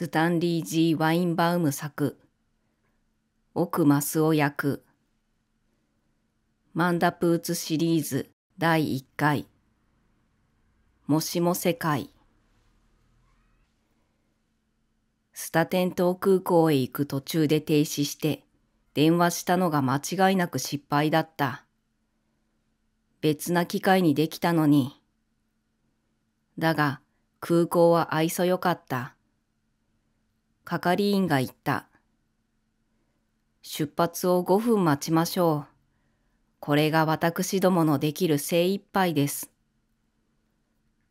スタンリー・ジー・ワインバウム作奥マスオ役マンダプーツシリーズ第1回もしも世界スタテン島空港へ行く途中で停止して電話したのが間違いなく失敗だった。別な機会にできたのに。だが空港は愛想よかった。係員が言った。出発を5分待ちましょう。これが私どものできる精一杯です。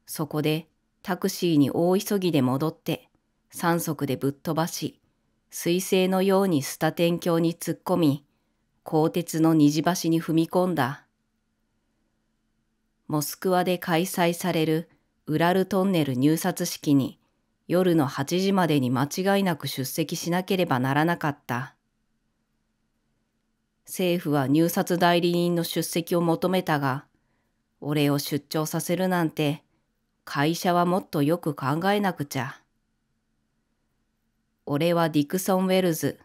そこでタクシーに大急ぎで戻って3足でぶっ飛ばし、彗星のようにスタテン橋に突っ込み、鋼鉄の虹橋に踏み込んだ。モスクワで開催されるウラルトンネル入札式に夜の8時までに間違いなく出席しなければならなかった。政府は入札代理人の出席を求めたが、俺を出張させるなんて、会社はもっとよく考えなくちゃ。俺はディクソン・ウェルズ。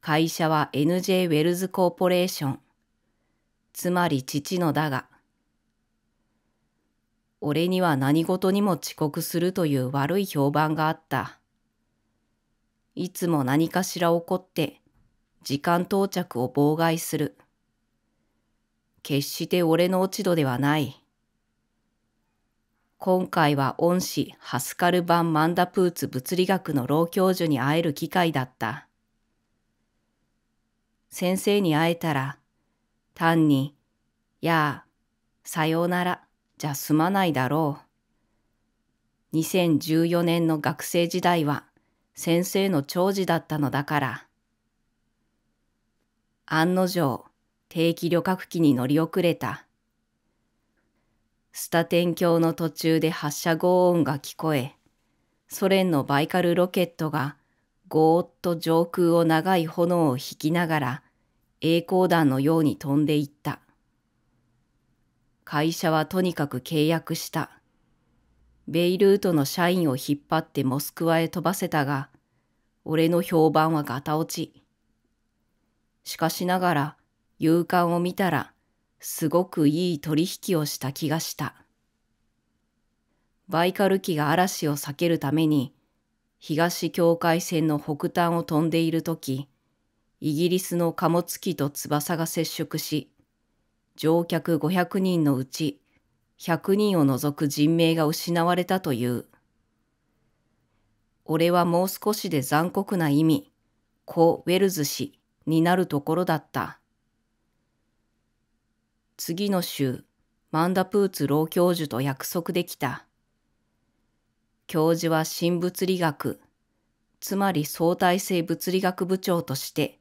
会社は NJ ウェルズ・コーポレーション。つまり父のだが。俺には何事にも遅刻するという悪い評判があった。いつも何かしら起こって、時間到着を妨害する。決して俺の落ち度ではない。今回は恩師ハスカル版マンダプーツ物理学の老教授に会える機会だった。先生に会えたら、単に、やあ、さようなら。じゃ済まないだろう。2014年の学生時代は先生の長寿だったのだから。案の定、定期旅客機に乗り遅れた。スタテン橋の途中で発射轟音が聞こえ、ソ連のバイカルロケットがゴーッと上空を長い炎を引きながら、栄光弾のように飛んでいった。会社はとにかく契約した。ベイルートの社員を引っ張ってモスクワへ飛ばせたが、俺の評判はガタ落ち。しかしながら、勇敢を見たら、すごくいい取引をした気がした。バイカル機が嵐を避けるために、東境界線の北端を飛んでいるとき、イギリスの貨物機と翼が接触し、乗客500人のうち100人を除く人命が失われたという。俺はもう少しで残酷な意味、コ・ウェルズ氏になるところだった。次の週、マンダプーツ老教授と約束できた。教授は新物理学、つまり相対性物理学部長として、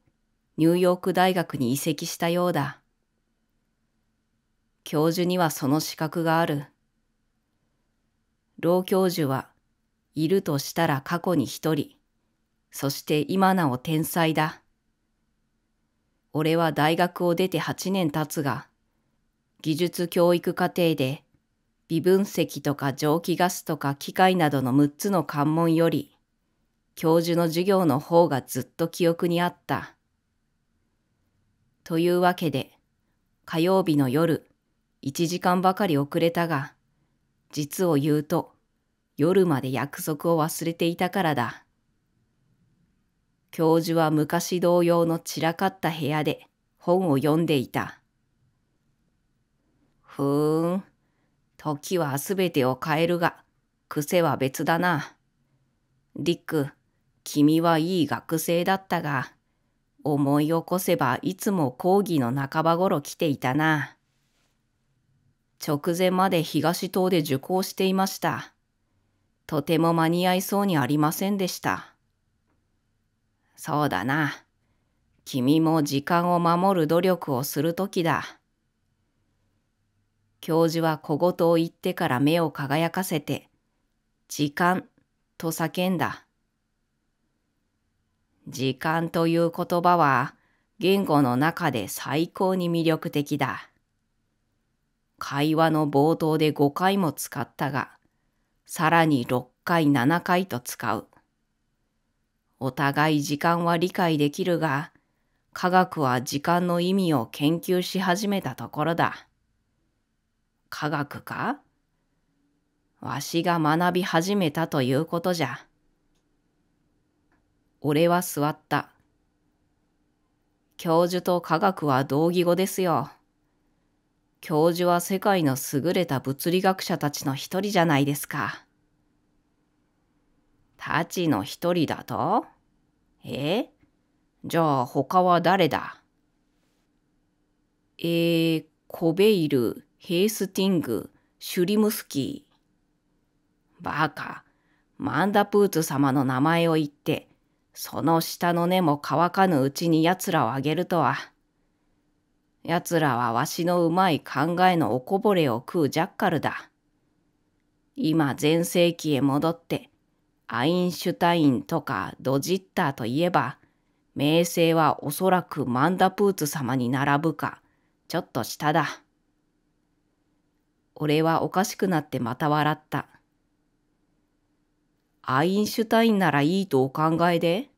ニューヨーク大学に移籍したようだ。教授にはその資格がある。老教授はいるとしたら過去に一人、そして今なお天才だ。俺は大学を出て8年経つが、技術教育課程で微分析とか蒸気ガスとか機械などの6つの関門より、教授の授業の方がずっと記憶にあった。というわけで、火曜日の夜、1時間ばかり遅れたが、実を言うと、夜まで約束を忘れていたからだ。教授は昔同様の散らかった部屋で本を読んでいた。ふーん、時はすべてを変えるが、癖は別だな。リック、君はいい学生だったが、思い起こせばいつも講義の半ば頃来ていたな。直前まで東棟で受講していました。とても間に合いそうにありませんでした。そうだな。君も時間を守る努力をする時だ。教授は小言を言ってから目を輝かせて、時間と叫んだ。時間という言葉は言語の中で最高に魅力的だ。会話の冒頭で5回も使ったが、さらに6回7回と使う。お互い時間は理解できるが、科学は時間の意味を研究し始めたところだ。科学かわしが学び始めたということじゃ。俺は座った。教授と科学は同義語ですよ。教授は世界の優れた物理学者たちの一人じゃないですか。たちの一人だとえじゃあ他は誰だえー、コベイル、ヘイスティング、シュリムスキー。バカ、マンダプーツ様の名前を言って、その下の根も乾かぬうちに奴らをあげるとは。奴らはわしのうまい考えのおこぼれを食うジャッカルだ。今全盛期へ戻って、アインシュタインとかドジッターといえば、名声はおそらくマンダプーツ様に並ぶか、ちょっと下だ。俺はおかしくなってまた笑った。アインシュタインならいいとお考えで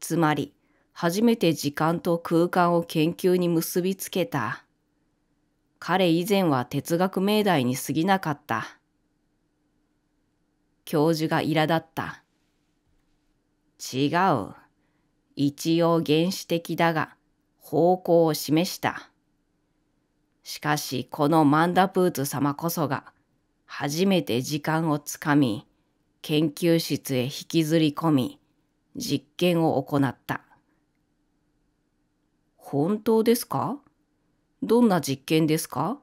つまり、初めて時間と空間を研究に結びつけた。彼以前は哲学命題に過ぎなかった。教授が苛立った。違う。一応原始的だが、方向を示した。しかし、このマンダプーツ様こそが、初めて時間をつかみ、研究室へ引きずり込み、実験を行った。本当ですかどんな実験ですか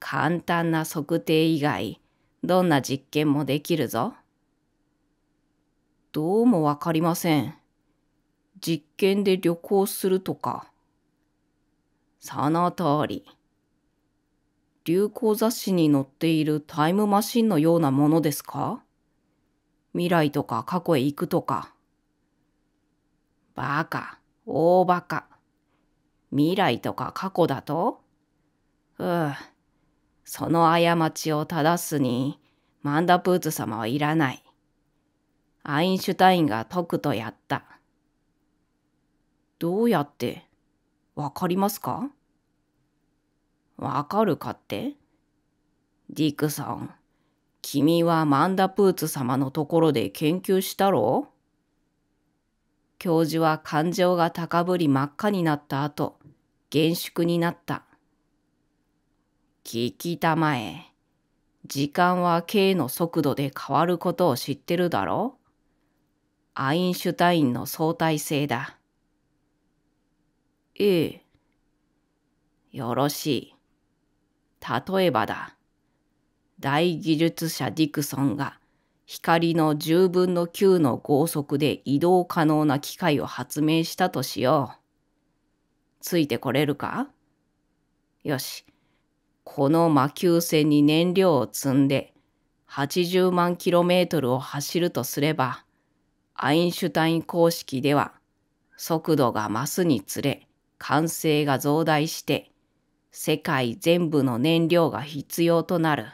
簡単な測定以外、どんな実験もできるぞ。どうもわかりません。実験で旅行するとか。その通り。流行雑誌に載っているタイムマシンのようなものですか未来とか過去へ行くとか。バカ。大バカ。未来とか過去だとうん。その過ちを正すに、マンダプーツ様はいらない。アインシュタインが解くとやった。どうやってわかりますかわかるかってディクさん、君はマンダプーツ様のところで研究したろ教授は感情が高ぶり真っ赤になった後、厳粛になった。聞きたまえ。時間は k の速度で変わることを知ってるだろうアインシュタインの相対性だ。ええ。よろしい。例えばだ。大技術者ディクソンが光の10分の9の剛速で移動可能な機械を発明したとしよう。ついてこれるかよし。この魔球船に燃料を積んで80万キロメートルを走るとすれば、アインシュタイン公式では速度が増すにつれ完成が増大して世界全部の燃料が必要となる。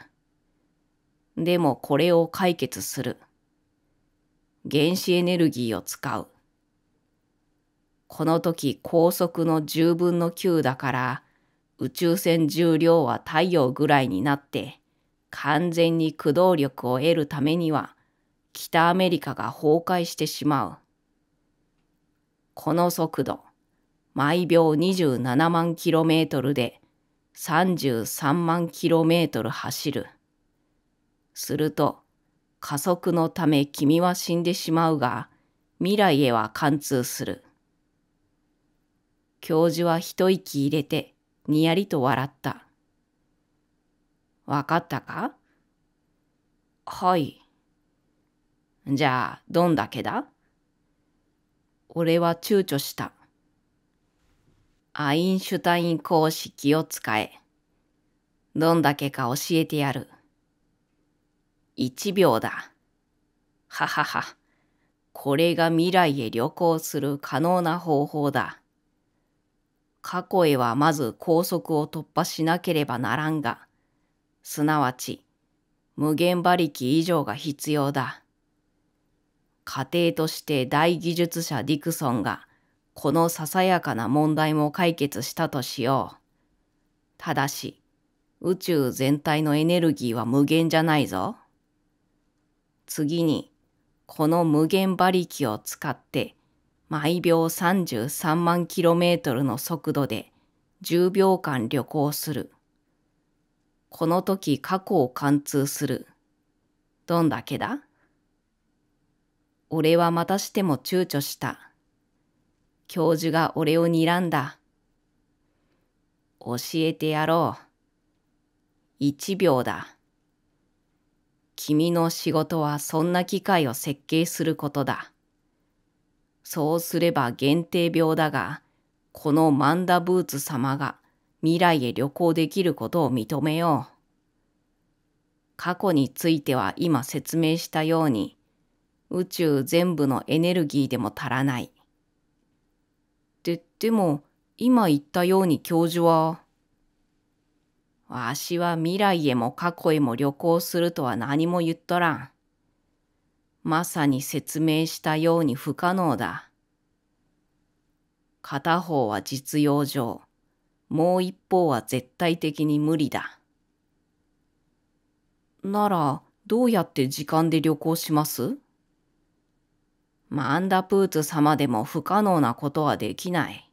でもこれを解決する。原子エネルギーを使う。この時高速の10分の9だから宇宙船重量は太陽ぐらいになって完全に駆動力を得るためには北アメリカが崩壊してしまう。この速度、毎秒27万キロメートルで33万キロメートル走る。すると、加速のため君は死んでしまうが、未来へは貫通する。教授は一息入れて、にやりと笑った。わかったかはい。じゃあ、どんだけだ俺は躊躇した。アインシュタイン公式を使え。どんだけか教えてやる。1秒だ。ははは。これが未来へ旅行する可能な方法だ。過去へはまず高速を突破しなければならんが、すなわち無限馬力以上が必要だ。家庭として大技術者ディクソンがこのささやかな問題も解決したとしよう。ただし、宇宙全体のエネルギーは無限じゃないぞ。次にこの無限馬力を使って毎秒33万 km の速度で10秒間旅行する。この時過去を貫通する。どんだけだ俺はまたしても躊躇した。教授が俺を睨んだ。教えてやろう。一秒だ。君の仕事はそんな機械を設計することだ。そうすれば限定病だが、このマンダブーツ様が未来へ旅行できることを認めよう。過去については今説明したように、宇宙全部のエネルギーでも足らない。で、でも、今言ったように教授は、わしは未来へも過去へも旅行するとは何も言っとらん。まさに説明したように不可能だ。片方は実用上、もう一方は絶対的に無理だ。なら、どうやって時間で旅行しますマンダプーツ様でも不可能なことはできない。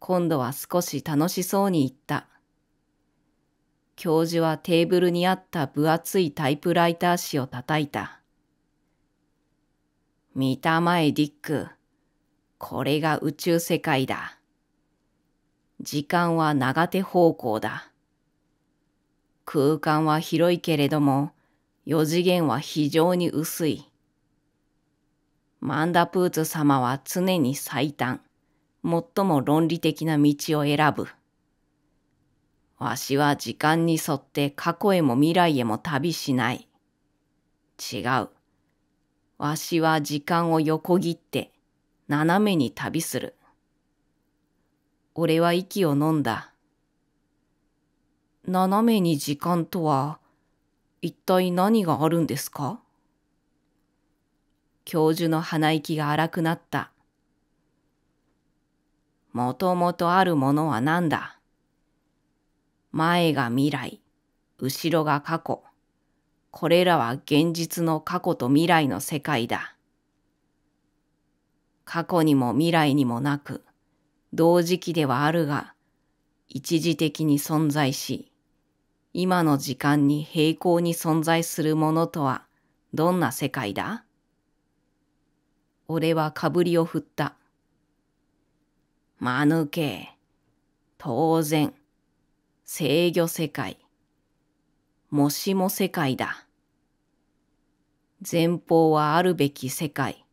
今度は少し楽しそうに言った。教授はテーブルにあった分厚いタイプライター紙を叩いた。見たまえディック。これが宇宙世界だ。時間は長手方向だ。空間は広いけれども、四次元は非常に薄い。マンダプーツ様は常に最短、最も論理的な道を選ぶ。わしは時間に沿って過去へも未来へも旅しない。違う。わしは時間を横切って斜めに旅する。俺は息を飲んだ。斜めに時間とは一体何があるんですか教授の鼻息が荒くなった。もともとあるものは何だ前が未来、後ろが過去。これらは現実の過去と未来の世界だ。過去にも未来にもなく、同時期ではあるが、一時的に存在し、今の時間に平行に存在するものとはどんな世界だ俺はかぶりを振った。間抜け。当然。制御世界。もしも世界だ。前方はあるべき世界。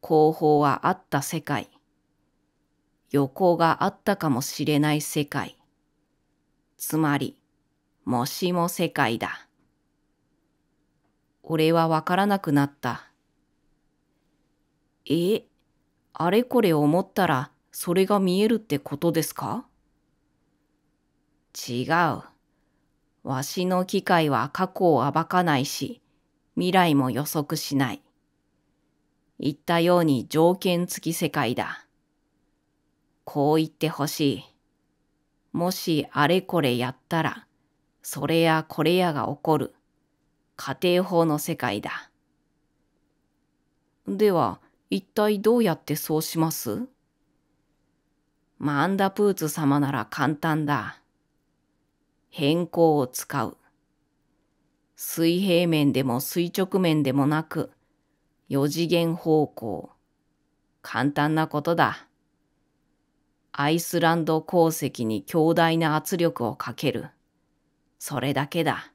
後方はあった世界。横があったかもしれない世界。つまり、もしも世界だ。俺はわからなくなった。え、あれこれ思ったら、それが見えるってことですか違う。わしの機械は過去を暴かないし、未来も予測しない。言ったように条件付き世界だ。こう言ってほしい。もしあれこれやったら、それやこれやが起こる。家庭法の世界だ。では、一体どうやってそうしますマンダプーツ様なら簡単だ。変更を使う。水平面でも垂直面でもなく、四次元方向。簡単なことだ。アイスランド鉱石に強大な圧力をかける。それだけだ。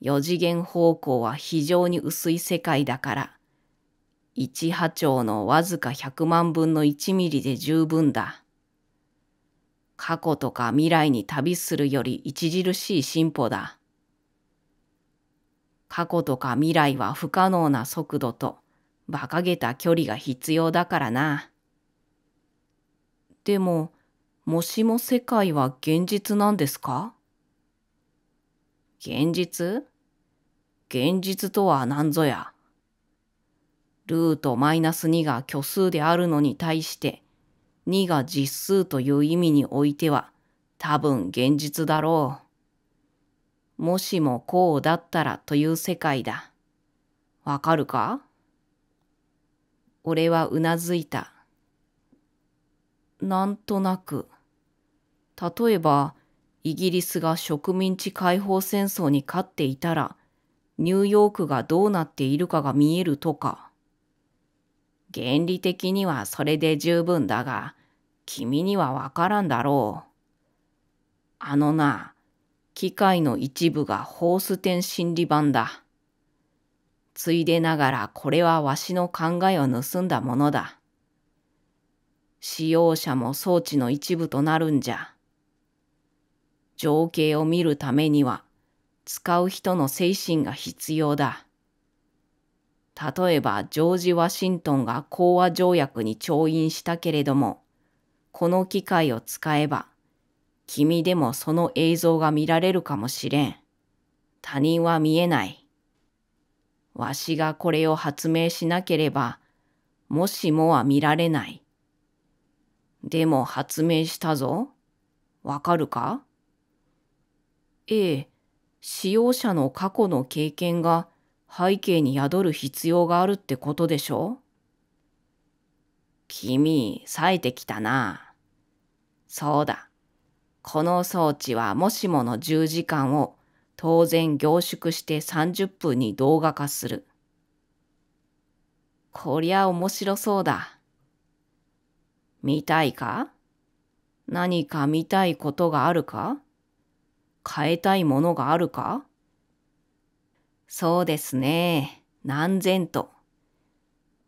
四次元方向は非常に薄い世界だから、一波長のわずか100万分の1ミリで十分だ。過去とか未来に旅するより著しい進歩だ。過去とか未来は不可能な速度と馬鹿げた距離が必要だからな。でも、もしも世界は現実なんですか現実現実とは何ぞや。ルートマイナス2が虚数であるのに対して、2が実数という意味においては多分現実だろう。もしもこうだったらという世界だ。わかるか俺はうなずいた。なんとなく。例えば、イギリスが植民地解放戦争に勝っていたら、ニューヨークがどうなっているかが見えるとか。原理的にはそれで十分だが、君にはわからんだろう。あのな、機械の一部がホース店心理版だ。ついでながらこれはわしの考えを盗んだものだ。使用者も装置の一部となるんじゃ。情景を見るためには使う人の精神が必要だ。例えばジョージ・ワシントンが講和条約に調印したけれども、この機械を使えば、君でもその映像が見られるかもしれん。他人は見えない。わしがこれを発明しなければ、もしもは見られない。でも発明したぞ。わかるかええ、使用者の過去の経験が背景に宿る必要があるってことでしょ君、冴えてきたな。そうだ。この装置はもしもの10時間を当然凝縮して30分に動画化する。こりゃ面白そうだ。見たいか何か見たいことがあるか変えたいものがあるかそうですね。何千と。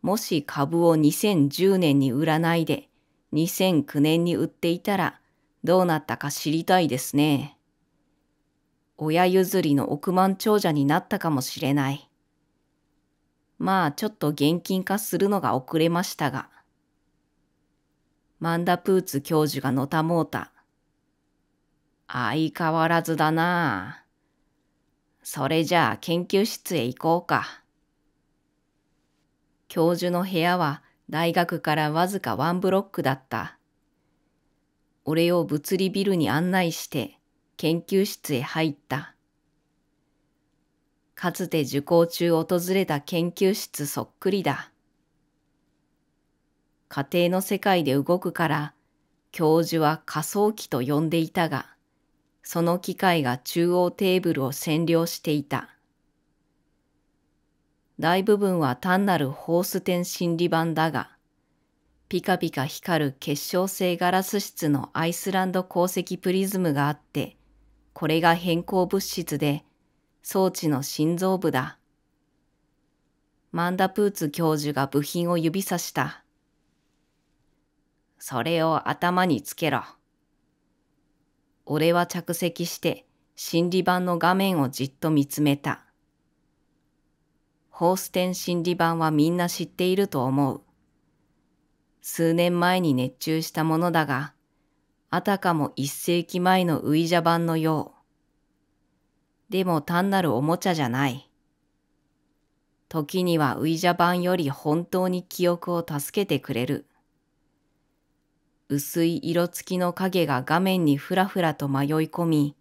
もし株を2010年に売らないで2009年に売っていたらどうなったか知りたいですね。親譲りの億万長者になったかもしれない。まあちょっと現金化するのが遅れましたが。マンダプーツ教授がのたもうた。相変わらずだなあ。それじゃあ研究室へ行こうか。教授の部屋は大学からわずかワンブロックだった。俺を物理ビルに案内して研究室へ入った。かつて受講中訪れた研究室そっくりだ。家庭の世界で動くから教授は仮想機と呼んでいたが、その機械が中央テーブルを占領していた。大部分は単なるホース点心理版だが、ピカピカ光る結晶性ガラス質のアイスランド鉱石プリズムがあって、これが変更物質で、装置の心臓部だ。マンダプーツ教授が部品を指さした。それを頭につけろ。俺は着席して、心理版の画面をじっと見つめた。ホーステン心理版はみんな知っていると思う。数年前に熱中したものだが、あたかも一世紀前のウイジャ版のよう。でも単なるおもちゃじゃない。時にはウイジャ版より本当に記憶を助けてくれる。薄い色付きの影が画面にふらふらと迷い込み、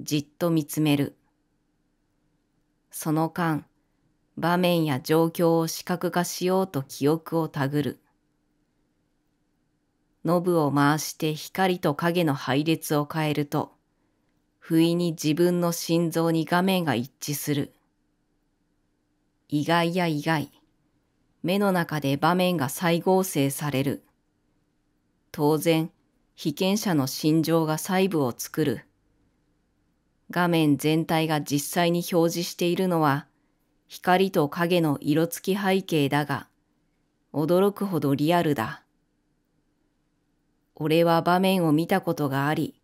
じっと見つめる。その間、場面や状況を視覚化しようと記憶をたぐる。ノブを回して光と影の配列を変えると、不意に自分の心臓に画面が一致する。意外や意外、目の中で場面が再合成される。当然、被験者の心情が細部を作る。画面全体が実際に表示しているのは光と影の色付き背景だが、驚くほどリアルだ。俺は場面を見たことがあり、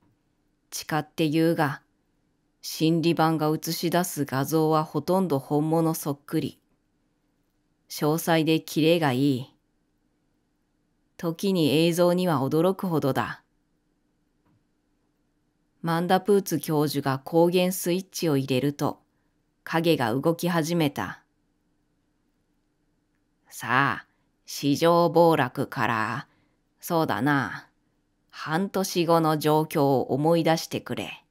誓って言うが、心理版が映し出す画像はほとんど本物そっくり。詳細でキレがいい。時に映像には驚くほどだ。マンダプーツ教授が光源スイッチを入れると、影が動き始めた。さあ、市場暴落から、そうだな、半年後の状況を思い出してくれ。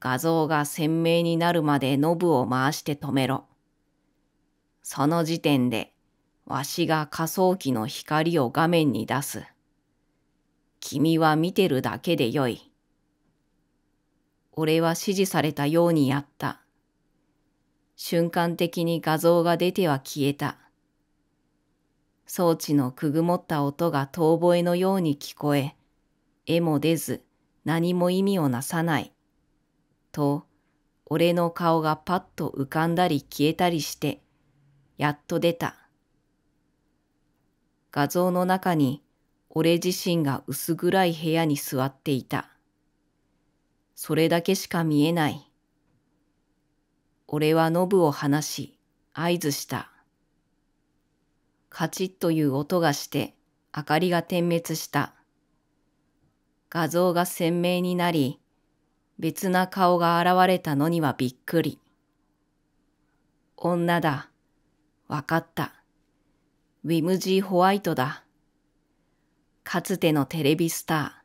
画像が鮮明になるまでノブを回して止めろ。その時点で、わしが仮想機の光を画面に出す。君は見てるだけでよい。俺は指示されたようにやった。瞬間的に画像が出ては消えた。装置のくぐもった音が遠吠えのように聞こえ、絵も出ず何も意味をなさない。と、俺の顔がパッと浮かんだり消えたりして、やっと出た。画像の中に俺自身が薄暗い部屋に座っていた。それだけしか見えない。俺はノブを離し、合図した。カチッという音がして、明かりが点滅した。画像が鮮明になり、別な顔が現れたのにはびっくり。女だ。わかった。ウィムジー・ホワイトだ。かつてのテレビスタ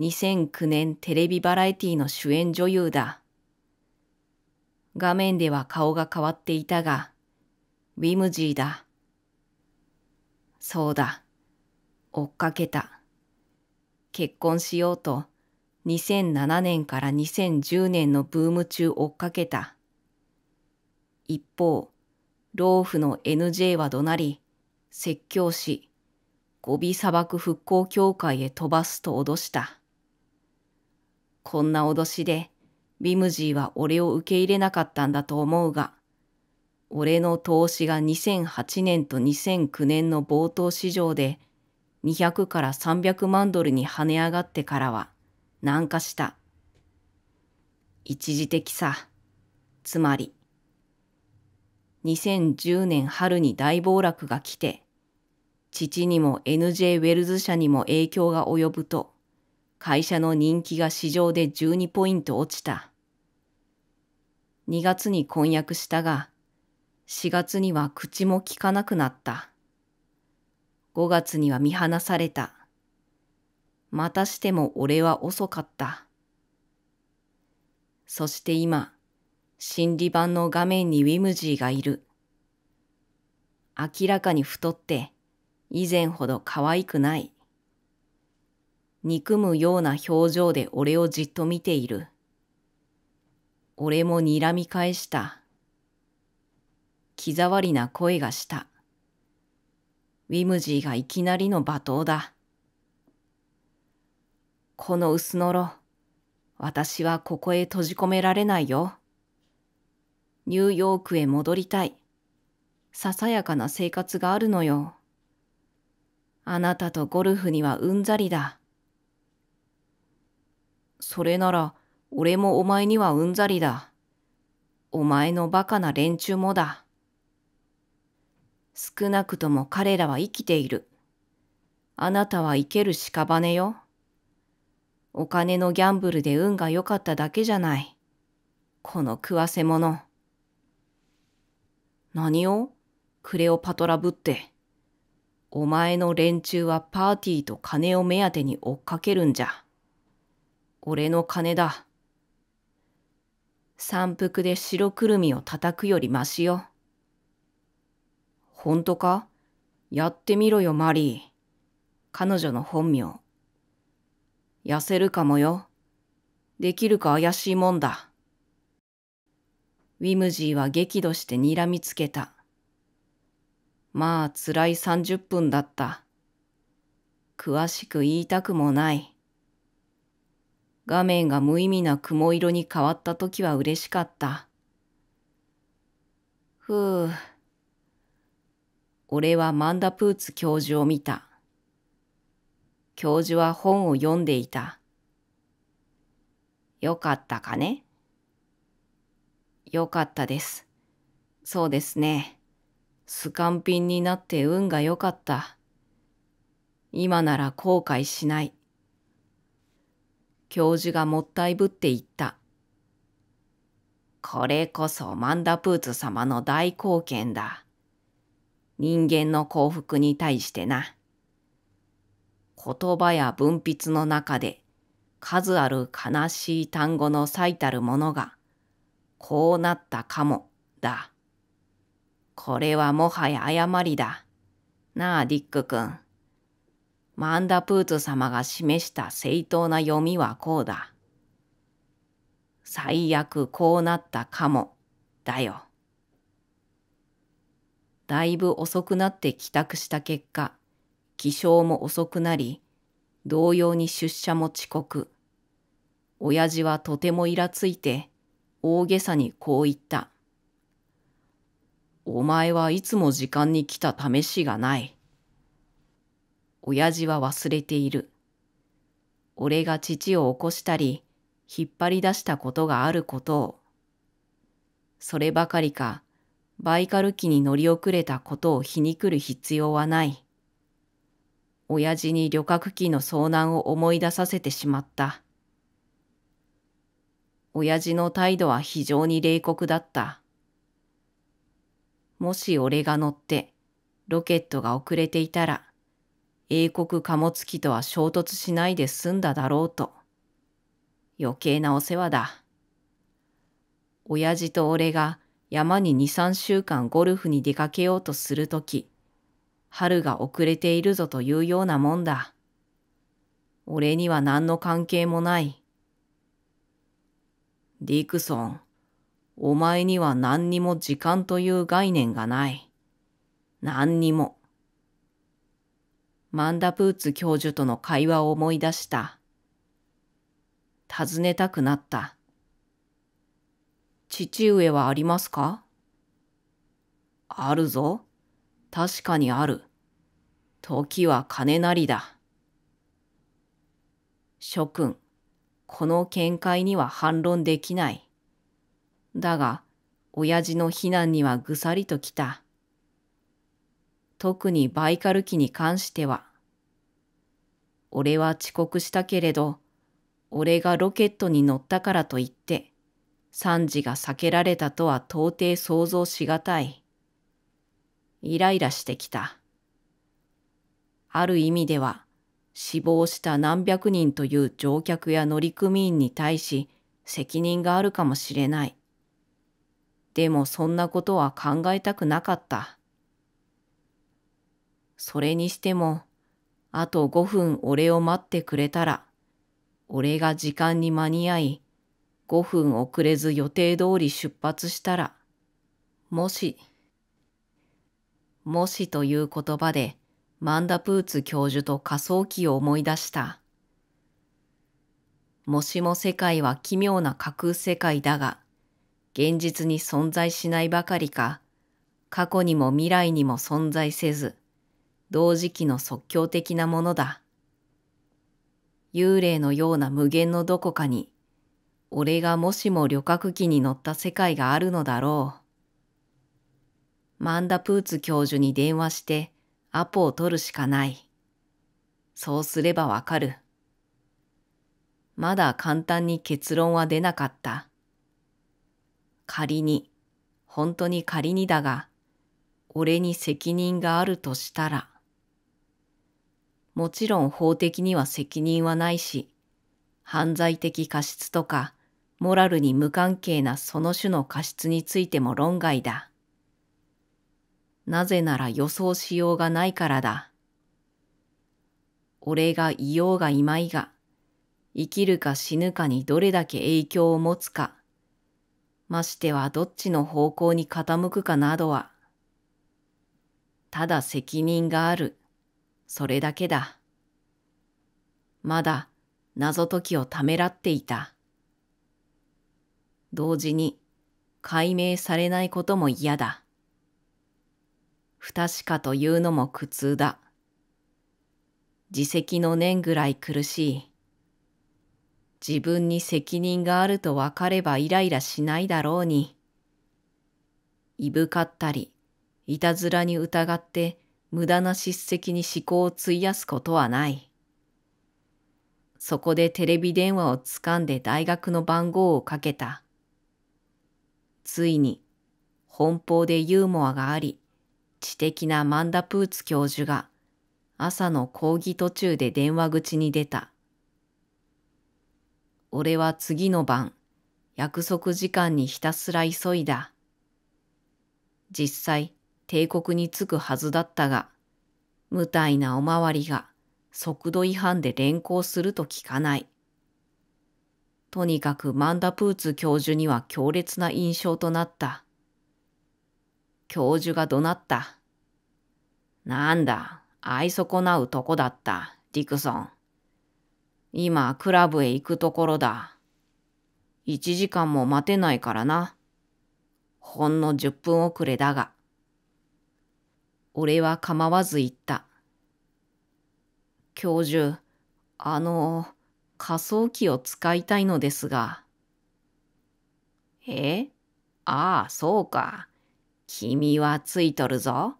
ー。2009年テレビバラエティの主演女優だ。画面では顔が変わっていたが、ウィムジーだ。そうだ。追っかけた。結婚しようと、2007年から2010年のブーム中追っかけた。一方、老夫の NJ は怒鳴り、説教し、ゴビ砂漠復興協会へ飛ばすと脅した。こんな脅しでビムジーは俺を受け入れなかったんだと思うが、俺の投資が2008年と2009年の冒頭市場で200から300万ドルに跳ね上がってからは軟化した。一時的さ。つまり、2010年春に大暴落が来て、父にも NJ ウェルズ社にも影響が及ぶと、会社の人気が市場で12ポイント落ちた。2月に婚約したが、4月には口も聞かなくなった。5月には見放された。またしても俺は遅かった。そして今、心理版の画面にウィムジーがいる。明らかに太って、以前ほど可愛くない。憎むような表情で俺をじっと見ている。俺も睨み返した。気障りな声がした。ウィムジーがいきなりの罵倒だ。この薄のろ、私はここへ閉じ込められないよ。ニューヨークへ戻りたい。ささやかな生活があるのよ。あなたとゴルフにはうんざりだ。それなら、俺もお前にはうんざりだ。お前のバカな連中もだ。少なくとも彼らは生きている。あなたは生ける屍よ。お金のギャンブルで運が良かっただけじゃない。この食わせ者。何をクレオパトラぶって。お前の連中はパーティーと金を目当てに追っかけるんじゃ。俺の金だ。山腹で白くるみを叩くよりましよ。ほんとかやってみろよ、マリー。彼女の本名。痩せるかもよ。できるか怪しいもんだ。ウィムジーは激怒して睨みつけた。まあ、辛い30分だった。詳しく言いたくもない。画面が無意味な雲色に変わった時は嬉しかった。ふう。俺はマンダプーツ教授を見た。教授は本を読んでいた。よかったかねよかったです。そうですね。スカンピンになって運が良かった。今なら後悔しない。教授がもったいぶって言った。これこそマンダプーツ様の大貢献だ。人間の幸福に対してな。言葉や文筆の中で数ある悲しい単語の最たるものがこうなったかもだ。これはもはや誤りだ。なあ、ディック君。マンダプーツ様が示した正当な読みはこうだ。最悪こうなったかも、だよ。だいぶ遅くなって帰宅した結果、起床も遅くなり、同様に出社も遅刻。親父はとてもイラついて、大げさにこう言った。お前はいつも時間に来た試しがない。親父は忘れている。俺が父を起こしたり、引っ張り出したことがあることを。そればかりか、バイカル機に乗り遅れたことを皮肉る必要はない。親父に旅客機の遭難を思い出させてしまった。親父の態度は非常に冷酷だった。もし俺が乗ってロケットが遅れていたら、英国貨物機とは衝突しないで済んだだろうと。余計なお世話だ。親父と俺が山に2、3週間ゴルフに出かけようとするとき、春が遅れているぞというようなもんだ。俺には何の関係もない。ディクソン、お前には何にも時間という概念がない。何にも。マンダプーツ教授との会話を思い出した。尋ねたくなった。父上はありますかあるぞ。確かにある。時は金なりだ。諸君、この見解には反論できない。だが、親父の非難にはぐさりときた。特にバイカル期に関しては。俺は遅刻したけれど、俺がロケットに乗ったからといって、惨事が避けられたとは到底想像しがたい。イライラしてきた。ある意味では、死亡した何百人という乗客や乗組員に対し責任があるかもしれない。でもそんなことは考えたくなかった。それにしても、あと5分俺を待ってくれたら、俺が時間に間に合い、5分遅れず予定通り出発したら、もし、もしという言葉で、マンダプーツ教授と仮想機を思い出した。もしも世界は奇妙な架空世界だが、現実に存在しないばかりか、過去にも未来にも存在せず、同時期の即興的なものだ。幽霊のような無限のどこかに、俺がもしも旅客機に乗った世界があるのだろう。マンダプーツ教授に電話してアポを取るしかない。そうすればわかる。まだ簡単に結論は出なかった。仮に、本当に仮にだが、俺に責任があるとしたら。もちろん法的には責任はないし、犯罪的過失とか、モラルに無関係なその種の過失についても論外だ。なぜなら予想しようがないからだ。俺がいようがいまいが、生きるか死ぬかにどれだけ影響を持つか、ましてはどっちの方向に傾くかなどは、ただ責任があるそれだけだ。まだ謎解きをためらっていた。同時に解明されないことも嫌だ。不確かというのも苦痛だ。自責の念ぐらい苦しい。自分に責任があるとわかればイライラしないだろうに。いぶかったり、いたずらに疑って無駄な叱責に思考を費やすことはない。そこでテレビ電話をつかんで大学の番号をかけた。ついに、奔放でユーモアがあり、知的なマンダプーツ教授が朝の講義途中で電話口に出た。俺は次の晩、約束時間にひたすら急いだ。実際、帝国に着くはずだったが、無体なおまわりが速度違反で連行すると聞かない。とにかくマンダプーツ教授には強烈な印象となった。教授が怒鳴った。なんだ、愛損なうとこだった、ディクソン。今、クラブへ行くところだ。一時間も待てないからな。ほんの十分遅れだが。俺は構わず言った。教授、あの、仮想機を使いたいのですが。えああ、そうか。君はついとるぞ。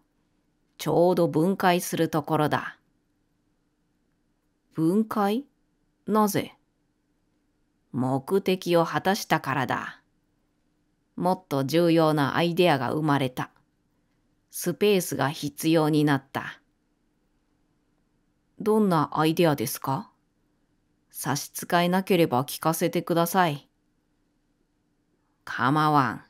ちょうど分解するところだ。分解なぜ目的を果たしたからだ。もっと重要なアイデアが生まれた。スペースが必要になった。どんなアイデアですか差し支えなければ聞かせてください。かまわん。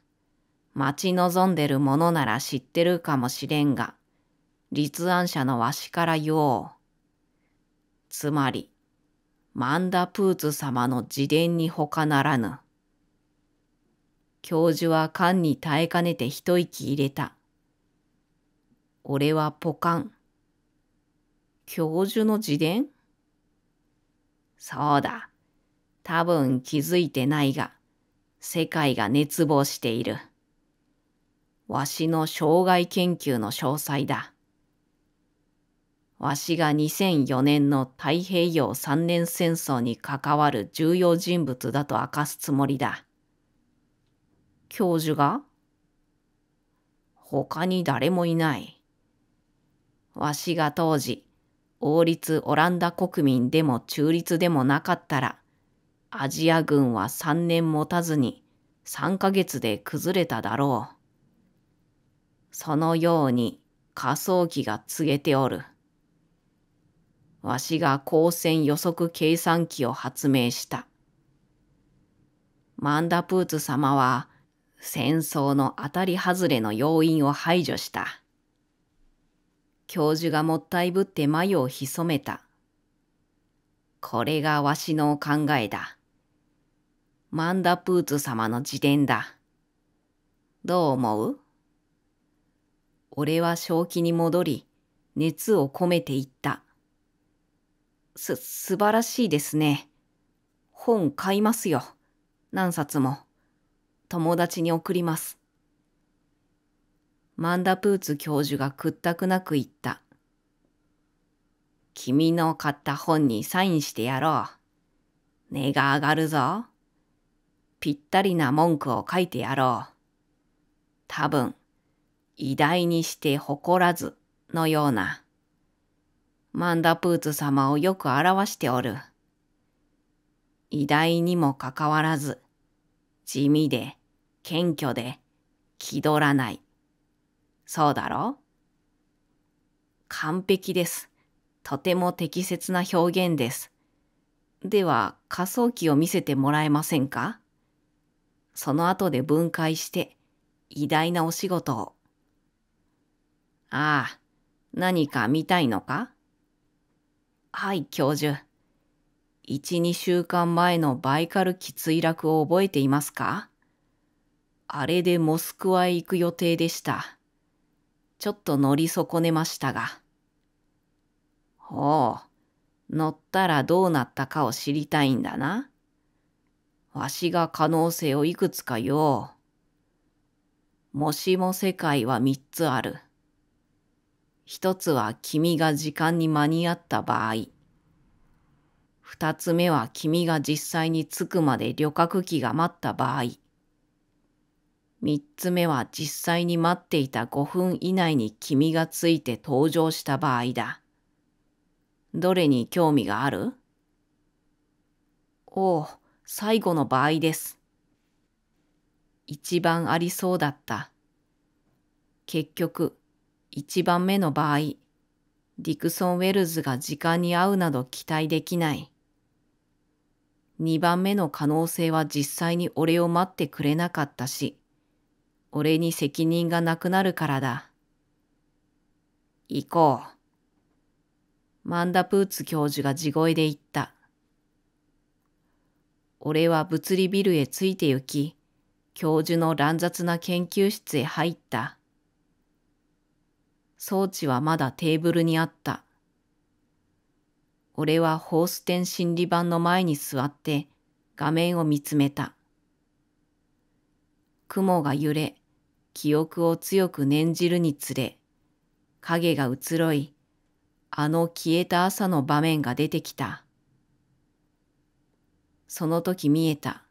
待ち望んでるものなら知ってるかもしれんが、立案者のわしから言おう。つまり、マンダプーツ様の自伝に他ならぬ。教授は勘に耐えかねて一息入れた。俺はポカン。教授の自伝そうだ。多分気づいてないが、世界が熱望している。わしの障害研究の詳細だ。わしが2004年の太平洋三年戦争に関わる重要人物だと明かすつもりだ。教授が他に誰もいない。わしが当時、王立オランダ国民でも中立でもなかったら、アジア軍は3年持たずに3ヶ月で崩れただろう。そのように仮想機が告げておる。わしが光線予測計算機を発明した。マンダプーツ様は戦争の当たり外れの要因を排除した。教授がもったいぶって眉をひそめた。これがわしの考えだ。マンダプーツ様の自伝だ。どう思う俺は正気に戻り、熱を込めていった。す、素晴らしいですね。本買いますよ。何冊も。友達に送ります。マンダプーツ教授が屈託なく言った。君の買った本にサインしてやろう。値が上がるぞ。ぴったりな文句を書いてやろう。多分、偉大にして誇らずのような。マンダプーツ様をよく表しておる。偉大にもかかわらず、地味で、謙虚で、気取らない。そうだろ完璧です。とても適切な表現です。では、仮想機を見せてもらえませんかその後で分解して、偉大なお仕事を。ああ、何か見たいのかはい、教授。一、二週間前のバイカル機墜落を覚えていますかあれでモスクワへ行く予定でした。ちょっと乗り損ねましたが。ほう、乗ったらどうなったかを知りたいんだな。わしが可能性をいくつかよ。もしも世界は三つある。一つは君が時間に間に合った場合。二つ目は君が実際に着くまで旅客機が待った場合。3つ目は実際に待っていた5分以内に君がついて登場した場合だ。どれに興味があるおお、最後の場合です。一番ありそうだった。結局、一番目の場合、ディクソン・ウェルズが時間に合うなど期待できない。二番目の可能性は実際に俺を待ってくれなかったし、俺に責任がなくなるからだ。行こう。マンダプーツ教授が地声で言った。俺は物理ビルへついて行き、教授の乱雑な研究室へ入った。装置はまだテーブルにあった。俺はホーステン心理版の前に座って画面を見つめた。雲が揺れ、記憶を強く念じるにつれ、影が移ろい、あの消えた朝の場面が出てきた。その時見えた、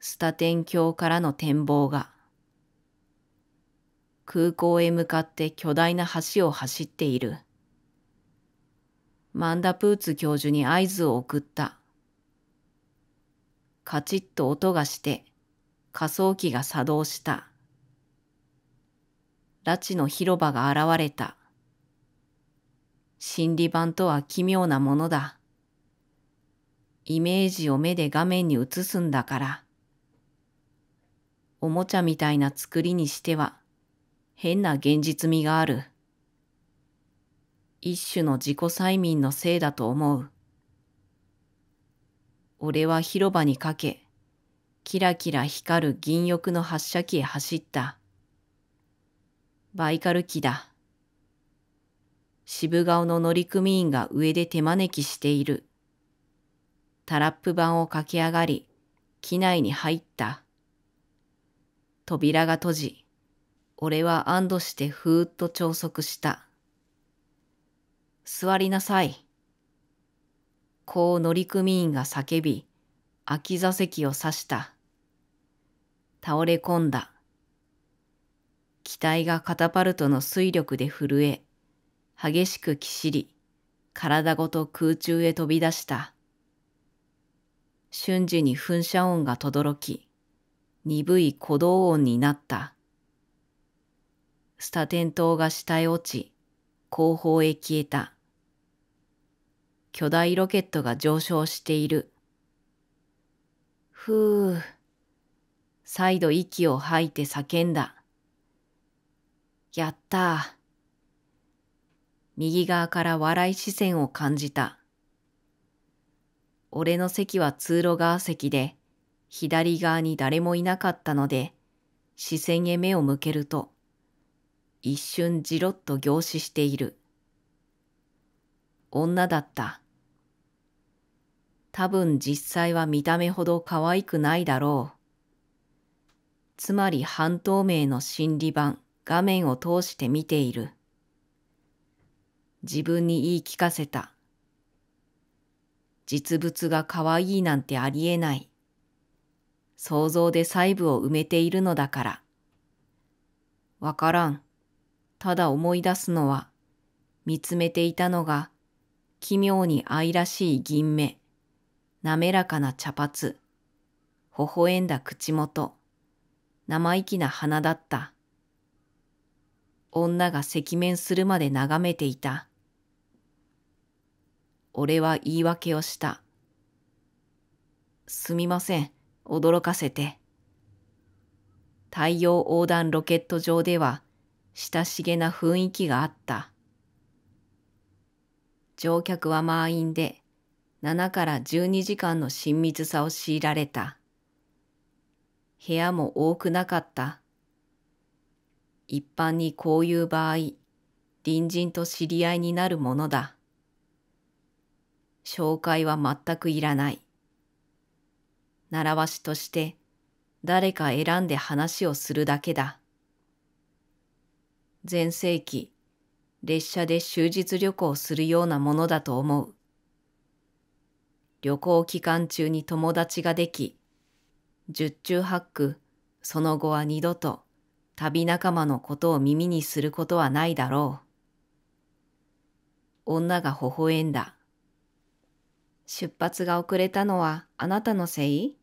スタテン橋からの展望が、空港へ向かって巨大な橋を走っている。マンダプーツ教授に合図を送った。カチッと音がして、仮想機が作動した。拉致の広場が現れた。心理版とは奇妙なものだ。イメージを目で画面に映すんだから。おもちゃみたいな作りにしては変な現実味がある。一種の自己催眠のせいだと思う。俺は広場にかけ、キラキラ光る銀翼の発射機へ走った。バイカル機だ。渋顔の乗組員が上で手招きしている。タラップ板を駆け上がり、機内に入った。扉が閉じ、俺は安堵してふーっと調食した。座りなさい。こう乗組員が叫び、空き座席を刺した。倒れ込んだ。機体がカタパルトの水力で震え、激しくきしり、体ごと空中へ飛び出した。瞬時に噴射音が轟き、鈍い鼓動音になった。スタテン島が下へ落ち、後方へ消えた。巨大ロケットが上昇している。ふう。再度息を吐いて叫んだ。やった右側から笑い視線を感じた。俺の席は通路側席で、左側に誰もいなかったので、視線へ目を向けると、一瞬じろっと凝視している。女だった。多分実際は見た目ほど可愛くないだろう。つまり半透明の心理版。画面を通して見ている。自分に言い聞かせた。実物が可愛いなんてありえない。想像で細部を埋めているのだから。わからん。ただ思い出すのは、見つめていたのが、奇妙に愛らしい銀目、滑らかな茶髪、微笑んだ口元、生意気な鼻だった。女が赤面するまで眺めていた。俺は言い訳をした。すみません、驚かせて。太陽横断ロケット上では、親しげな雰囲気があった。乗客は満員で、7から12時間の親密さを強いられた。部屋も多くなかった。一般にこういう場合、隣人と知り合いになるものだ。紹介は全くいらない。習わしとして誰か選んで話をするだけだ。前世紀、列車で終日旅行するようなものだと思う。旅行期間中に友達ができ、十中八九、その後は二度と旅仲間のことを耳にすることはないだろう。女が微笑んだ。出発が遅れたのはあなたのせい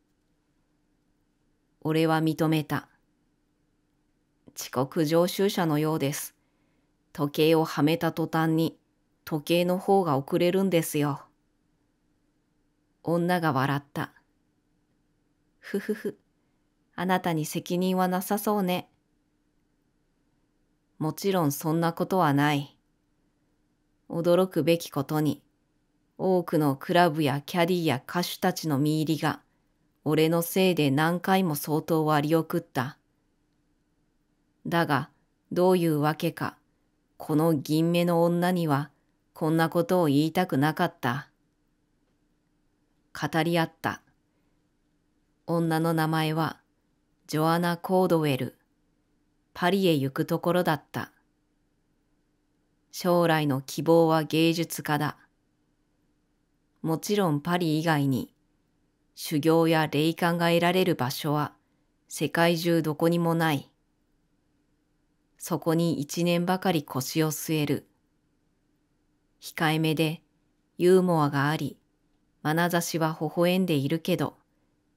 俺は認めた。遅刻常習者のようです。時計をはめた途端に時計の方が遅れるんですよ。女が笑った。ふふふ、あなたに責任はなさそうね。もちろんそんなことはない。驚くべきことに、多くのクラブやキャディや歌手たちの見入りが、俺のせいで何回も相当割り送った。だが、どういうわけか、この銀目の女には、こんなことを言いたくなかった。語り合った。女の名前は、ジョアナ・コードウェル。パリへ行くところだった。将来の希望は芸術家だ。もちろんパリ以外に修行や霊感が得られる場所は世界中どこにもない。そこに一年ばかり腰を据える。控えめでユーモアがあり、眼差しは微笑んでいるけど、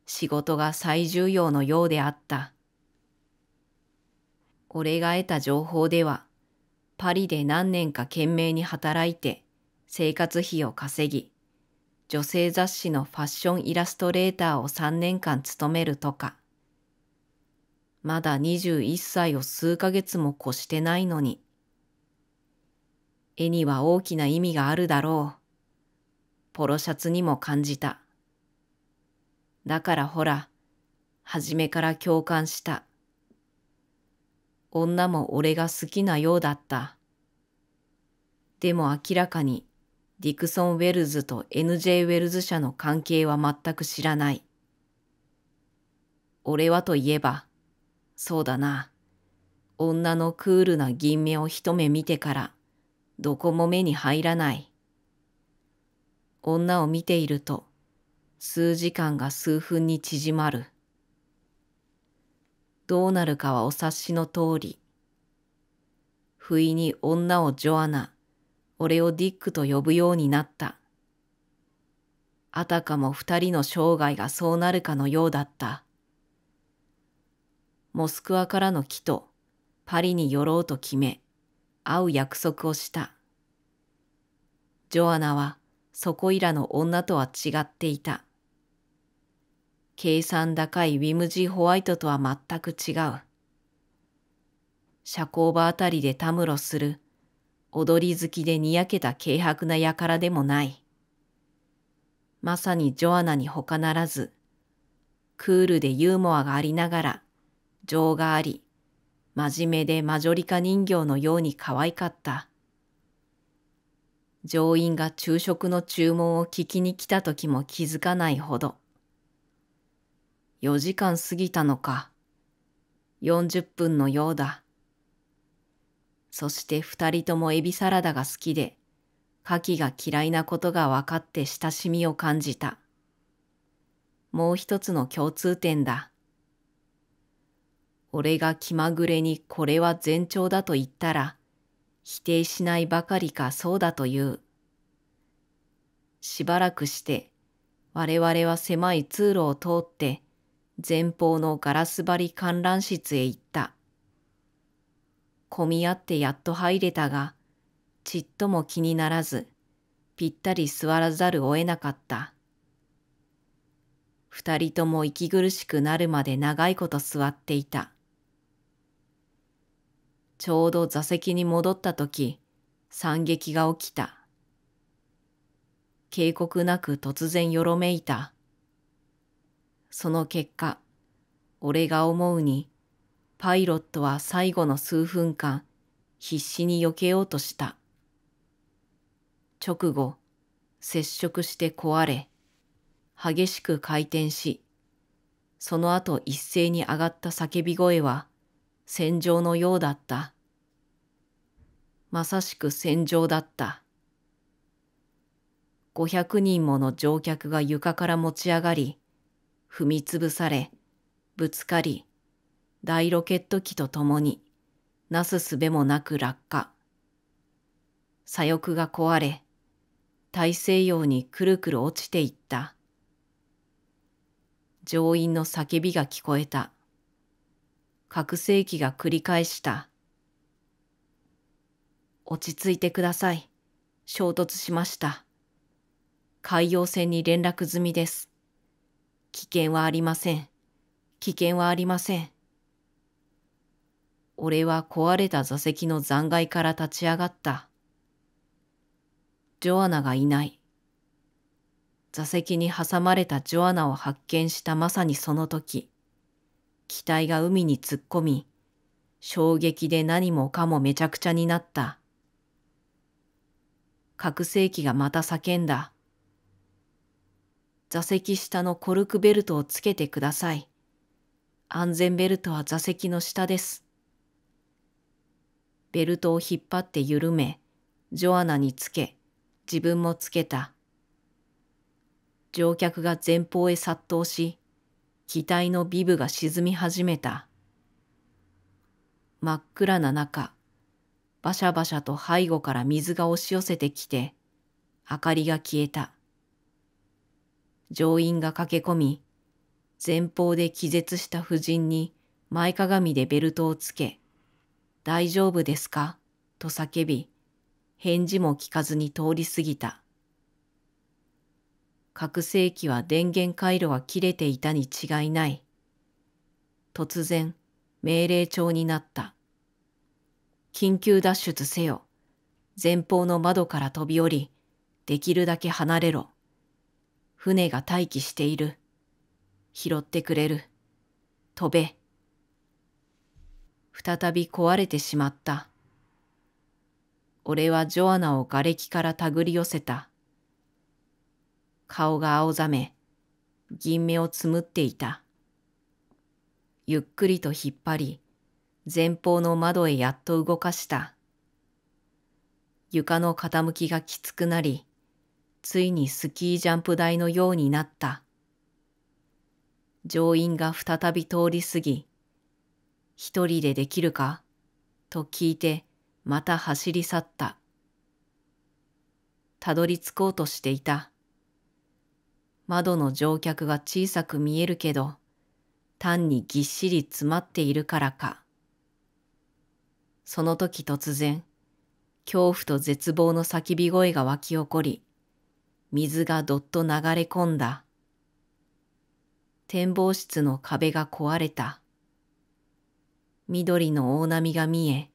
仕事が最重要のようであった。俺が得た情報では、パリで何年か懸命に働いて生活費を稼ぎ、女性雑誌のファッションイラストレーターを3年間務めるとか、まだ21歳を数ヶ月も越してないのに、絵には大きな意味があるだろう。ポロシャツにも感じた。だからほら、初めから共感した。女も俺が好きなようだった。でも明らかにディクソン・ウェルズと NJ・ ウェルズ社の関係は全く知らない。俺はといえば、そうだな。女のクールな銀目を一目見てから、どこも目に入らない。女を見ていると、数時間が数分に縮まる。どうなるかはお察しの通り。不意に女をジョアナ、俺をディックと呼ぶようになった。あたかも二人の生涯がそうなるかのようだった。モスクワからの木とパリに寄ろうと決め、会う約束をした。ジョアナはそこいらの女とは違っていた。計算高いウィムジー・ホワイトとは全く違う。社交場あたりでたむろする、踊り好きでにやけた軽薄な輩でもない。まさにジョアナに他ならず、クールでユーモアがありながら、情があり、真面目でマジョリカ人形のように可愛かった。乗員が昼食の注文を聞きに来た時も気づかないほど、4時間過ぎたのか。40分のようだ。そして二人ともエビサラダが好きで、牡蠣が嫌いなことが分かって親しみを感じた。もう一つの共通点だ。俺が気まぐれにこれは前兆だと言ったら、否定しないばかりかそうだという。しばらくして、我々は狭い通路を通って、前方のガラス張り観覧室へ行った。混み合ってやっと入れたが、ちっとも気にならず、ぴったり座らざるを得なかった。二人とも息苦しくなるまで長いこと座っていた。ちょうど座席に戻った時、惨劇が起きた。警告なく突然よろめいた。その結果、俺が思うに、パイロットは最後の数分間、必死に避けようとした。直後、接触して壊れ、激しく回転し、その後一斉に上がった叫び声は、戦場のようだった。まさしく戦場だった。500人もの乗客が床から持ち上がり、踏みつぶされ、ぶつかり、大ロケット機とともに、なすすべもなく落下。左翼が壊れ、大西洋にくるくる落ちていった。乗員の叫びが聞こえた。拡声器が繰り返した。落ち着いてください。衝突しました。海洋船に連絡済みです。危険はありません。危険はありません。俺は壊れた座席の残骸から立ち上がった。ジョアナがいない。座席に挟まれたジョアナを発見したまさにその時、機体が海に突っ込み、衝撃で何もかもめちゃくちゃになった。拡声器がまた叫んだ。座席下のコルクベルトをつけてください。安全ベルトは座席の下です。ベルトを引っ張って緩め、ジョアナにつけ、自分もつけた。乗客が前方へ殺到し、機体のビブが沈み始めた。真っ暗な中、バシャバシャと背後から水が押し寄せてきて、明かりが消えた。乗員が駆け込み、前方で気絶した夫人に前かがみでベルトをつけ、大丈夫ですかと叫び、返事も聞かずに通り過ぎた。拡声器は電源回路は切れていたに違いない。突然、命令帳になった。緊急脱出せよ。前方の窓から飛び降り、できるだけ離れろ。船が待機している。拾ってくれる。飛べ。再び壊れてしまった。俺はジョアナを瓦礫から手繰り寄せた。顔が青ざめ、銀目をつむっていた。ゆっくりと引っ張り、前方の窓へやっと動かした。床の傾きがきつくなり、ついにスキージャンプ台のようになった。乗員が再び通り過ぎ、一人でできるかと聞いてまた走り去った。たどり着こうとしていた。窓の乗客が小さく見えるけど、単にぎっしり詰まっているからか。その時突然、恐怖と絶望の叫び声が湧き起こり、水がどっと流れ込んだ。展望室の壁が壊れた。緑の大波が見え、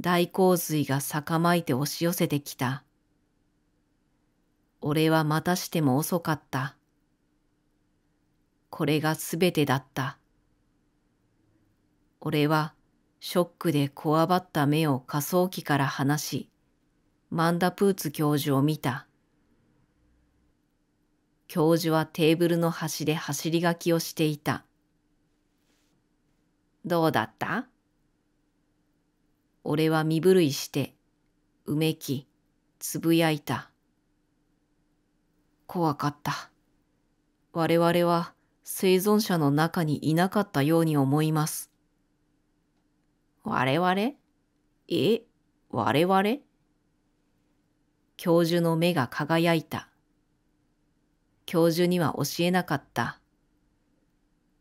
大洪水が逆巻いて押し寄せてきた。俺はまたしても遅かった。これがすべてだった。俺はショックでこわばった目を仮想機から離し、マンダプーツ教授を見た。教授はテーブルの端で走り書きをしていた。どうだった俺は身震いして、うめき、つぶやいた。怖かった。我々は生存者の中にいなかったように思います。我々え我々教授の目が輝いた。教授には教えなかった。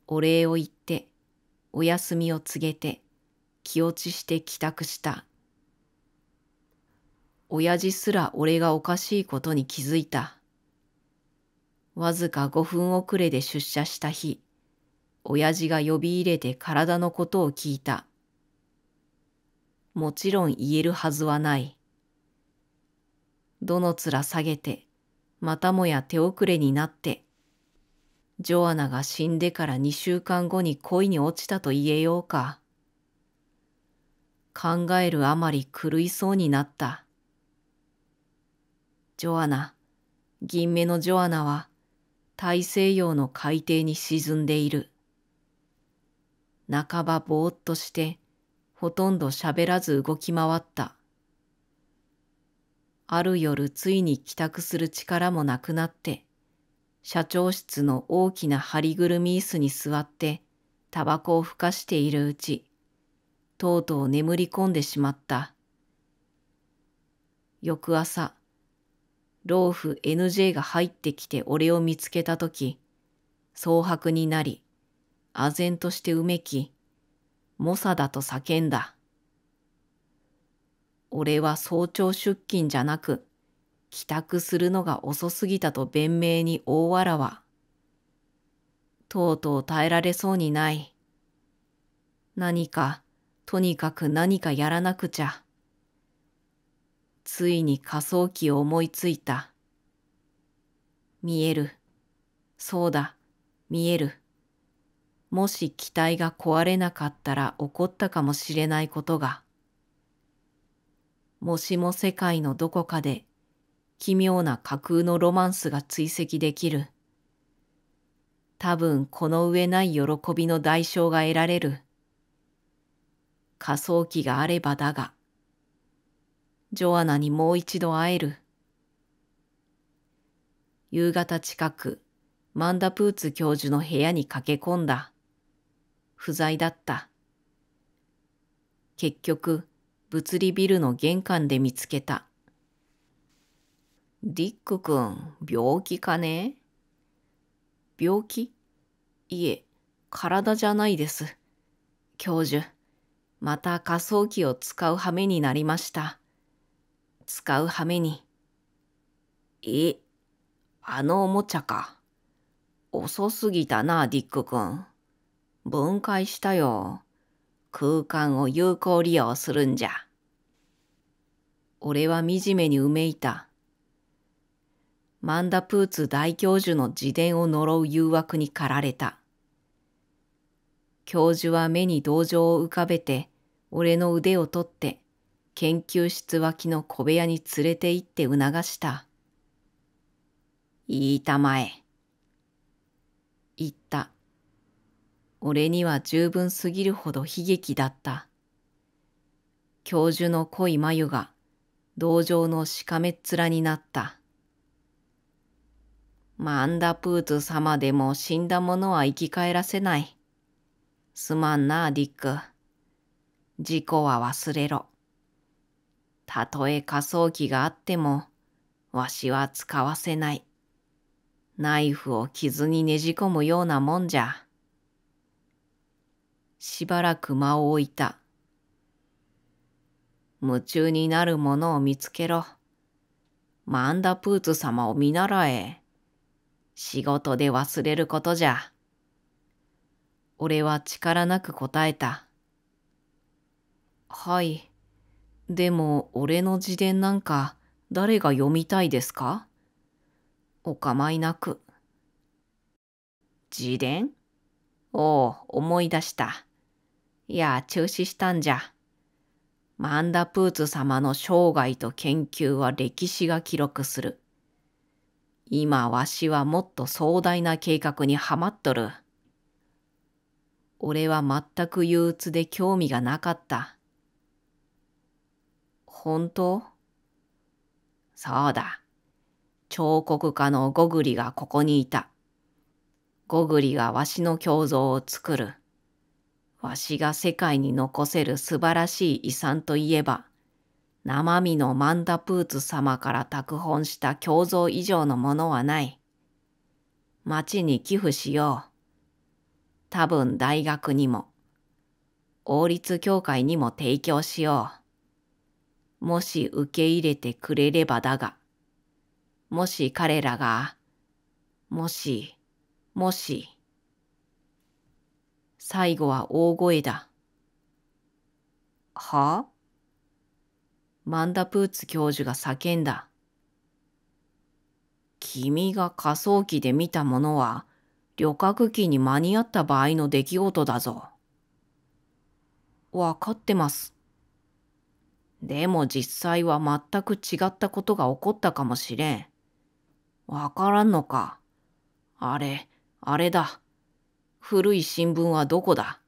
お礼を言って、お休みを告げて、気落ちして帰宅した。親父すら俺がおかしいことに気づいた。わずか5分遅れで出社した日、親父が呼び入れて体のことを聞いた。もちろん言えるはずはない。どの面下げて、またもや手遅れになって、ジョアナが死んでから2週間後に恋に落ちたと言えようか。考えるあまり狂いそうになった。ジョアナ、銀目のジョアナは大西洋の海底に沈んでいる。半ばぼーっとして、ほとんど喋らず動き回った。ある夜ついに帰宅する力もなくなって、社長室の大きな張りぐるみ椅子に座って、タバコをふかしているうち、とうとう眠り込んでしまった。翌朝、老夫 NJ が入ってきて俺を見つけたとき、蒼白になり、唖然としてうめき、猛者だと叫んだ。俺は早朝出勤じゃなく、帰宅するのが遅すぎたと弁明に大わらわ。とうとう耐えられそうにない。何か、とにかく何かやらなくちゃ。ついに仮想機を思いついた。見える。そうだ、見える。もし機体が壊れなかったら起こったかもしれないことが。もしも世界のどこかで奇妙な架空のロマンスが追跡できる。多分この上ない喜びの代償が得られる。仮想機があればだが、ジョアナにもう一度会える。夕方近く、マンダプーツ教授の部屋に駆け込んだ。不在だった。結局、物理ビルの玄関で見つけた。ディックくん、病気かね病気いえ、体じゃないです。教授、また仮想機を使う羽目になりました。使う羽目に。え、あのおもちゃか。遅すぎたな、ディックくん。分解したよ。空間を有効利用するんじゃ。俺は惨めにうめいた。マンダプーツ大教授の自伝を呪う誘惑に駆られた。教授は目に同情を浮かべて、俺の腕を取って、研究室脇の小部屋に連れて行って促した。言いたまえ。言った。俺には十分すぎるほど悲劇だった。教授の濃い眉が同情のしかめっ面になった。マンダプーツ様でも死んだ者は生き返らせない。すまんな、ディック。事故は忘れろ。たとえ仮想機があっても、わしは使わせない。ナイフを傷にねじ込むようなもんじゃ。しばらく間を置いた。夢中になるものを見つけろ。マンダプーツ様を見習え。仕事で忘れることじゃ。俺は力なく答えた。はい。でも俺の自伝なんか誰が読みたいですかお構いなく。自伝おお、思い出した。いや、中止したんじゃ。マンダプーツ様の生涯と研究は歴史が記録する。今わしはもっと壮大な計画にはまっとる。俺は全く憂鬱で興味がなかった。本当そうだ。彫刻家のゴグリがここにいた。ゴグリがわしの胸像を作る。わしが世界に残せる素晴らしい遺産といえば、生身のマンダプーツ様から託本した胸像以上のものはない。町に寄付しよう。多分大学にも、王立協会にも提供しよう。もし受け入れてくれればだが、もし彼らが、もし、もし、最後は大声だ。はマンダプーツ教授が叫んだ。君が仮想機で見たものは旅客機に間に合った場合の出来事だぞ。わかってます。でも実際は全く違ったことが起こったかもしれん。わからんのか。あれ、あれだ。古い新聞はどこだ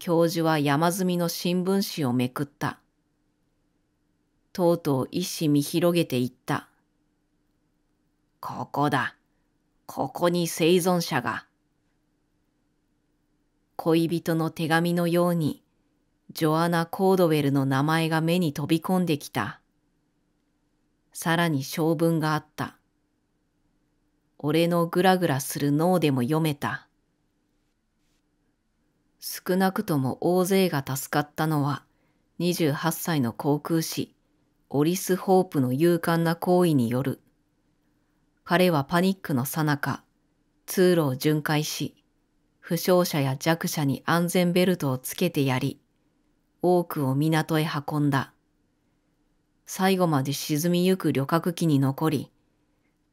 教授は山積みの新聞紙をめくった。とうとう一紙見広げていった。ここだ。ここに生存者が。恋人の手紙のように、ジョアナ・コードウェルの名前が目に飛び込んできた。さらに性分があった。俺のグラグラする脳でも読めた。少なくとも大勢が助かったのは、28歳の航空士、オリス・ホープの勇敢な行為による。彼はパニックのさなか、通路を巡回し、負傷者や弱者に安全ベルトをつけてやり、多くを港へ運んだ。最後まで沈みゆく旅客機に残り、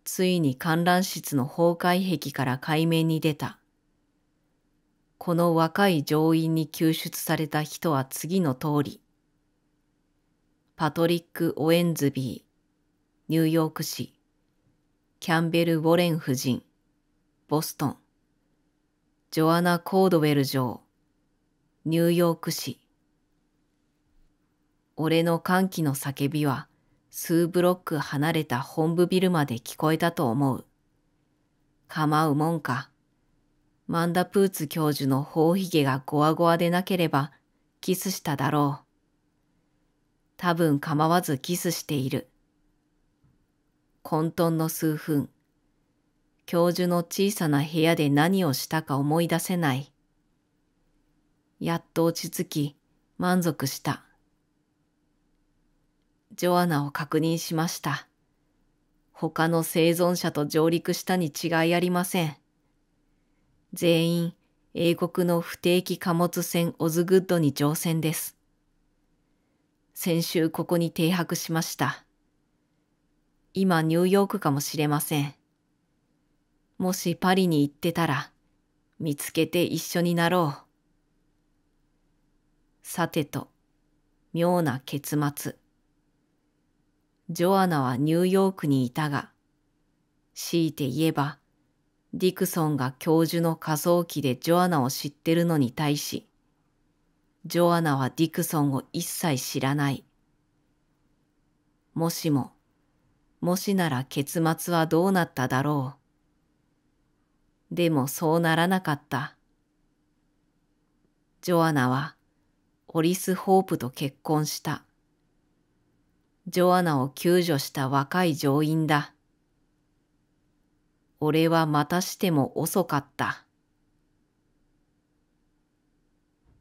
ついに観覧室の崩壊壁から海面に出た。この若い乗員に救出された人は次の通り。パトリック・オエンズビー、ニューヨーク市、キャンベル・ウォレン夫人、ボストン、ジョアナ・コードウェル城、ニューヨーク市。俺の歓喜の叫びは、数ブロック離れた本部ビルまで聞こえたと思う。構うもんか。マンダプーツ教授の頬ひげがゴワゴワでなければキスしただろう。多分構わずキスしている。混沌の数分。教授の小さな部屋で何をしたか思い出せない。やっと落ち着き満足した。ジョアナを確認しました。他の生存者と上陸したに違いありません。全員、英国の不定期貨物船オズグッドに乗船です。先週ここに停泊しました。今ニューヨークかもしれません。もしパリに行ってたら、見つけて一緒になろう。さてと、妙な結末。ジョアナはニューヨークにいたが、強いて言えば、ディクソンが教授の仮想機でジョアナを知ってるのに対し、ジョアナはディクソンを一切知らない。もしも、もしなら結末はどうなっただろう。でもそうならなかった。ジョアナはオリス・ホープと結婚した。ジョアナを救助した若い乗員だ。俺はまたしても遅かった。